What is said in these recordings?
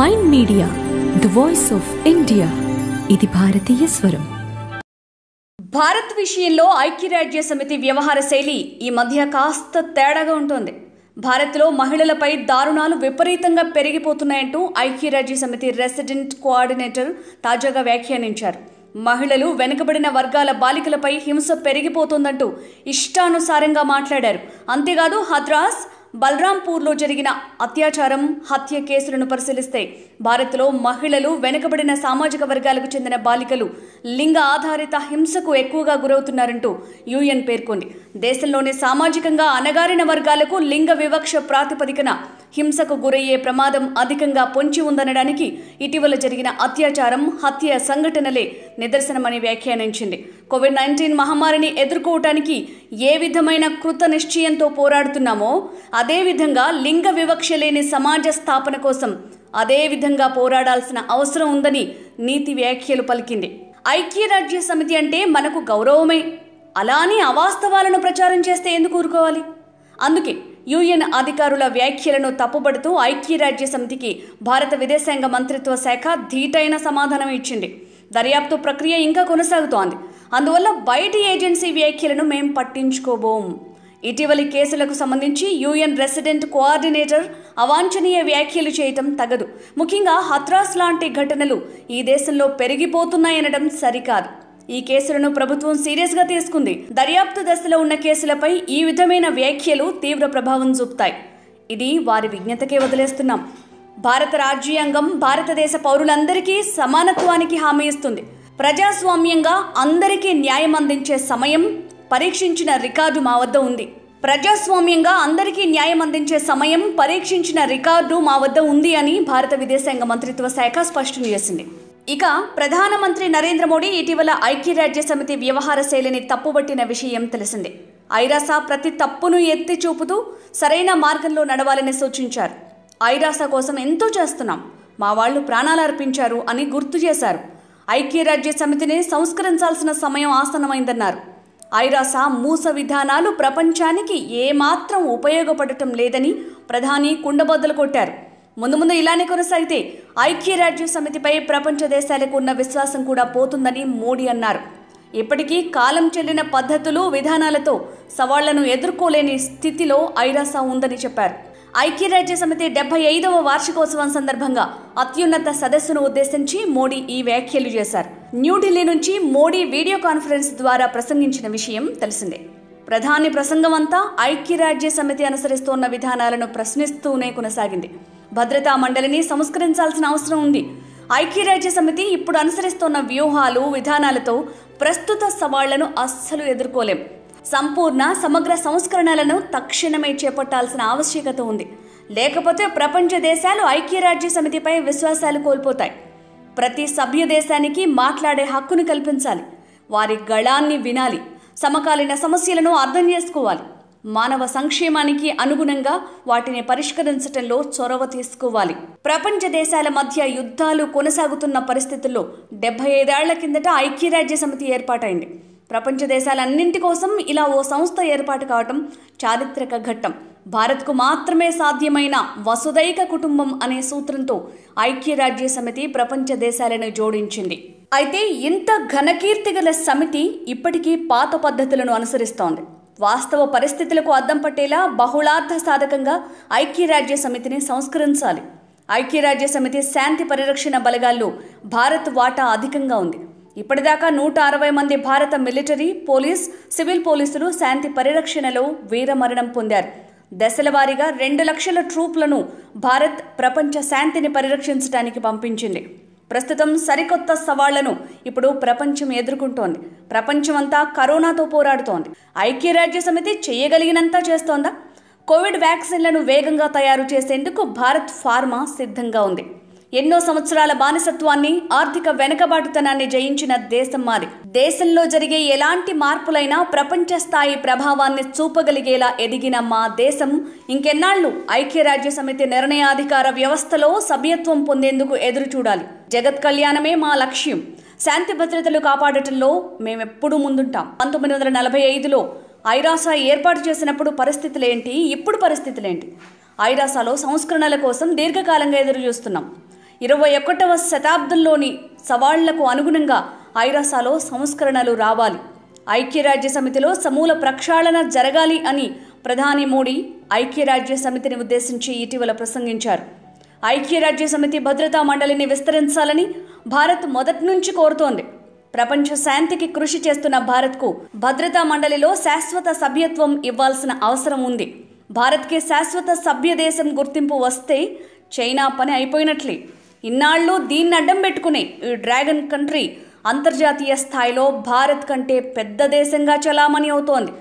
mind media the voice of India ఇది భారతీయ స్వరం భారత్ విషయంలో ఐక్యరాజ్య సమితి వ్యవహార శైలి ఈ మధ్య కాస్త తేడాగా ఉంటుంది భారత్లో మహిళలపై దారుణాలు విపరీతంగా పెరిగిపోతున్నాయంటూ ఐక్యరాజ్య సమితి రెసిడెంట్ కోఆర్డినేటర్ తాజాగా వ్యాఖ్యానించారు మహిళలు వెనుకబడిన వర్గాల బాలికలపై హింస పెరిగిపోతుందంటూ ఇష్టానుసారంగా మాట్లాడారు అంతేకాదు హద్రాస్ బలరాంపూర్లో జరిగిన అత్యాచారం హత్య కేసులను పరిశీలిస్తే భారత్లో మహిళలు వెనుకబడిన సామాజిక వర్గాలకు చెందిన బాలికలు లింగ ఆధారిత హింసకు ఎక్కువగా గురవుతున్నారంటూ యుఎన్ పేర్కొంది దేశంలోని సామాజికంగా అనగారిన వర్గాలకు లింగ వివక్ష ప్రాతిపదికన హింసకు గురయ్యే ప్రమాదం అధికంగా పొంచి ఉందనడానికి ఇటీవల జరిగిన అత్యాచారం హత్య సంఘటనలే నిదర్శనమని వ్యాఖ్యానించింది కోవిడ్ నైన్టీన్ మహమ్మారిని ఎదుర్కోవటానికి ఏ విధమైన కృత నిశ్చయంతో పోరాడుతున్నామో అదేవిధంగా లింగ వివక్ష లేని సమాజ స్థాపన కోసం అదేవిధంగా పోరాడాల్సిన అవసరం ఉందని నీతి వ్యాఖ్యలు పలికింది ఐక్యరాజ్య సమితి అంటే మనకు గౌరవమే అలానే అవాస్తవాలను ప్రచారం చేస్తే ఎందుకు ఊరుకోవాలి అందుకే యుఎన్ అధికారుల వ్యాఖ్యలను తప్పుబడుతూ ఐక్యరాజ్య సమితికి భారత విదేశాంగ మంత్రిత్వ శాఖ ధీటైన సమాధానం ఇచ్చింది దర్యాప్తు ప్రక్రియ ఇంకా కొనసాగుతోంది అందువల్ల బయటి ఏజెన్సీ వ్యాఖ్యలను మేం పట్టించుకోబోం ఇటీవలి కేసులకు సంబంధించి యుఎన్ రెసిడెంట్ కోఆర్డినేటర్ అవాంఛనీయ వ్యాఖ్యలు చేయటం తగదు ముఖ్యంగా హత్రాస్ లాంటి ఘటనలు ఈ దేశంలో పెరిగిపోతున్నాయనడం సరికాదు ఈ కేసులను ప్రభుత్వం సీరియస్గా తీసుకుంది దర్యాప్తు దశలో ఉన్న కేసులపై ఈ విధమైన వ్యాఖ్యలు తీవ్ర ప్రభావం చూపుతాయి ఇది వారి విజ్ఞతకే వదిలేస్తున్నాం భారత రాజ్యాంగం భారతదేశ పౌరులందరికీ సమానత్వానికి హామీ ఇస్తుంది ప్రజాస్వామ్యంగా అందరికీ న్యాయం అందించే సమయం పరీక్షించిన రికార్డు మా వద్ద ఉంది ప్రజాస్వామ్యంగా అందరికీ న్యాయం అందించే సమయం పరీక్షించిన రికార్డు మా వద్ద ఉంది అని భారత విదేశాంగ మంత్రిత్వ శాఖ స్పష్టం చేసింది ఇక ప్రధానమంత్రి నరేంద్ర మోడీ ఇటీవల ఐక్యరాజ్య సమితి వ్యవహార శైలిని తప్పుబట్టిన విషయం తెలిసిందే ఐరాస ప్రతి తప్పును ఎత్తి చూపుతూ సరైన మార్గంలో నడవాలని సూచించారు ఐరాస కోసం ఎంతో చేస్తున్నాం మా వాళ్ళు ప్రాణాలు అర్పించారు అని గుర్తు చేశారు ఐక్యరాజ్య సమితిని సంస్కరించాల్సిన సమయం ఆసన్నమైందన్నారు ఐరాస మూస విధానాలు ప్రపంచానికి ఏమాత్రం ఉపయోగపడటం లేదని ప్రధాని కుండబద్దలు కొట్టారు ముందు ముందు ఇలానే కొనసాగితే ఐక్యరాజ్య సమితిపై ప్రపంచ దేశాలకు ఉన్న విశ్వాసం కూడా పోతుందని మోడీ అన్నారు ఇప్పటికీ కాలం చెల్లిన పద్ధతులు విధానాలతో సవాళ్లను ఎదుర్కోలేని స్థితిలో ఐరాస ఉందని చెప్పారు ఐక్యరాజ్య సమితి డెబ్బై ఐదవ వార్షికోత్సవం సందర్భంగా అత్యున్నత సదస్సును ఉద్దేశించి మోడీ ఈ వ్యాఖ్యలు చేశారు న్యూఢిల్లీ నుంచి మోడీ వీడియో కాన్ఫరెన్స్ ద్వారా ప్రసంగించిన విషయం తెలిసిందే ప్రధాని ప్రసంగం అంతా ఐక్యరాజ్య సమితి అనుసరిస్తోన్న విధానాలను ప్రశ్నిస్తూనే కొనసాగింది భద్రతా మండలిని సంస్కరించాల్సిన అవసరం ఉంది ఐక్యరాజ్య సమితి ఇప్పుడు అనుసరిస్తున్న వ్యూహాలు విధానాలతో ప్రస్తుత సవాళ్లను అస్సలు ఎదుర్కోలేం సంపూర్ణ సమగ్ర సంస్కరణలను తక్షణమే చేపట్టాల్సిన ఆవశ్యకత ఉంది లేకపోతే ప్రపంచ దేశాలు ఐక్యరాజ్య సమితిపై విశ్వాసాలు కోల్పోతాయి ప్రతి సభ్య దేశానికి మాట్లాడే హక్కును కల్పించాలి వారి గళాన్ని వినాలి సమకాలీన సమస్యలను అర్థం చేసుకోవాలి మానవ సంక్షేమానికి అనుగుణంగా వాటిని పరిష్కరించడంలో చొరవ తీసుకోవాలి ప్రపంచ దేశాల మధ్య యుద్ధాలు కొనసాగుతున్న పరిస్థితుల్లో డెబ్బై ఐదేళ్ల కిందట ఐక్యరాజ్య సమితి ఏర్పాటైంది ప్రపంచ దేశాలన్నింటి కోసం ఇలా ఓ సంస్థ ఏర్పాటు కావటం చారిత్రక ఘట్టం భారత్కు మాత్రమే సాధ్యమైన వసుదైక కుటుంబం అనే సూత్రంతో ఐక్యరాజ్య సమితి ప్రపంచ దేశాలను జోడించింది అయితే ఇంత ఘనకీర్తి గల సమితి ఇప్పటికీ పాత పద్ధతులను అనుసరిస్తోంది వాస్తవ పరిస్థితులకు అద్దం పట్టేలా బహుళార్థ సాధకంగా ఐక్యరాజ్య సమితిని సంస్కరించాలి ఐక్యరాజ్య సమితి శాంతి పరిరక్షణ బలగాల్లో భారత్ వాటా అధికంగా ఉంది ఇప్పటిదాకా నూట అరవై మంది భారత మిలిటరీ పోలీస్ సివిల్ పోలీసులు శాంతి పరిరక్షణలో వీరమరణం పొందారు దశలవారీగా రెండు లక్షల ట్రూప్లను భారత్ ప్రపంచ శాంతిని పరిరక్షించడానికి పంపించింది ప్రస్తుతం సరికొత్త సవాళ్లను ఇప్పుడు ప్రపంచం ఎదుర్కొంటోంది ప్రపంచమంతా కరోనాతో పోరాడుతోంది ఐక్యరాజ్య సమితి చేయగలిగినంత చేస్తోందా కోవిడ్ వ్యాక్సిన్లను వేగంగా తయారు చేసేందుకు భారత్ ఫార్మా సిద్ధంగా ఉంది ఎన్నో సంవత్సరాల బానిసత్వాన్ని ఆర్థిక వెనకబాటుతనాన్ని జయించిన దేశం మాది దేశంలో జరిగే ఎలాంటి మార్పులైనా ప్రపంచ స్థాయి ప్రభావాన్ని చూపగలిగేలా ఎదిగిన మా దేశం ఇంకెన్నాళ్లు ఐక్యరాజ్య సమితి నిర్ణయాధికార వ్యవస్థలో సభ్యత్వం పొందేందుకు ఎదురు చూడాలి జగత్ కళ్యాణమే మా లక్ష్యం శాంతి భద్రతలు కాపాడటంలో మేమెప్పుడూ ముందుంటాం పంతొమ్మిది వందల నలభై ఐదులో ఐరాసా ఏర్పాటు చేసినప్పుడు పరిస్థితులేంటి ఇప్పుడు పరిస్థితులేంటి ఐరాసాలో సంస్కరణల కోసం దీర్ఘకాలంగా ఎదురు చూస్తున్నాం ఇరవై ఒకటవ శతాబ్దంలోని సవాళ్లకు అనుగుణంగా ఐరాసాలో సంస్కరణలు రావాలి ఐక్యరాజ్య సమితిలో సమూల ప్రక్షాళన జరగాలి అని ప్రధాని మోడీ ఐక్యరాజ్య సమితిని ఉద్దేశించి ఇటీవల ప్రసంగించారు ఐక్యరాజ్య సమితి భద్రతా మండలిని విస్తరించాలని భారత్ మొదటి నుంచి కోరుతోంది ప్రపంచ శాంతికి కృషి చేస్తున్న భారత్కు భద్రతా మండలిలో శాశ్వత సభ్యత్వం ఇవ్వాల్సిన అవసరం ఉంది భారత్కి శాశ్వత సభ్య దేశం గుర్తింపు వస్తే చైనా పని అయిపోయినట్లే ఇన్నాళ్ళు దీన్ని అడ్డం పెట్టుకునే ఈ డ్రాగన్ కంట్రీ అంతర్జాతీయ స్థాయిలో భారత్ కంటే పెద్ద దేశంగా చలామణి అవుతోంది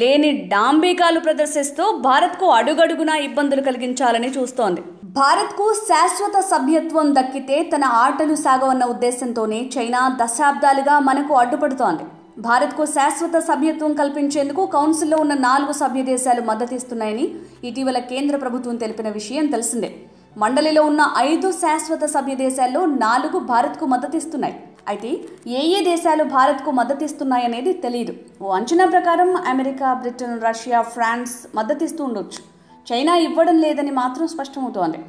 లేని డాంబికాలు ప్రదర్శిస్తూ భారత్కు అడుగడుగునా ఇబ్బందులు కలిగించాలని చూస్తోంది భారత్కు శాశ్వత సభ్యత్వం దక్కితే తన ఆటలు సాగవన్న ఉద్దేశంతోనే చైనా దశాబ్దాలుగా మనకు అడ్డుపడుతోంది భారత్కు శాశ్వత సభ్యత్వం కల్పించేందుకు కౌన్సిల్లో ఉన్న నాలుగు సభ్య దేశాలు మద్దతిస్తున్నాయని ఇటీవల కేంద్ర ప్రభుత్వం తెలిపిన విషయం తెలిసిందే మండలిలో ఉన్న ఐదు శాశ్వత సభ్య దేశాల్లో నాలుగు భారత్కు మద్దతిస్తున్నాయి అయితే ఏ ఏ దేశాలు భారత్కు మద్దతిస్తున్నాయనేది తెలియదు ఓ అంచనా ప్రకారం అమెరికా బ్రిటన్ రష్యా ఫ్రాన్స్ మద్దతిస్తూ ఉండొచ్చు చైనా ఇవ్వడం లేదని మాత్రం స్పష్టమవుతోంది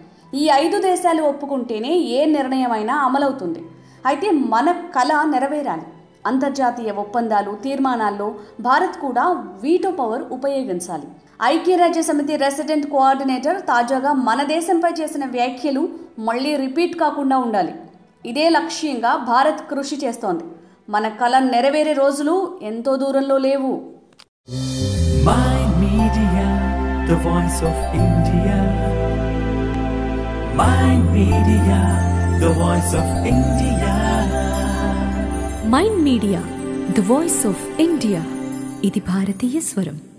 ఈ ఐదు దేశాలు ఒప్పుకుంటేనే ఏ నిర్ణయమైనా అమలవుతుంది అయితే మన కళ నెరవేరాలి అంతర్జాతీయ ఒప్పందాలు తీర్మానాల్లో భారత్ కూడా వీటో పవర్ ఉపయోగించాలి ఐక్యరాజ్య సమితి రెసిడెంట్ కోఆర్డినేటర్ తాజాగా మన దేశంపై చేసిన వ్యాఖ్యలు మళ్ళీ రిపీట్ కాకుండా ఉండాలి ఇదే లక్ష్యంగా భారత్ కృషి చేస్తోంది మన కళ నెరవేరే రోజులు ఎంతో దూరంలో లేవు mind media the voice of India ఇది భారతీయ స్వరం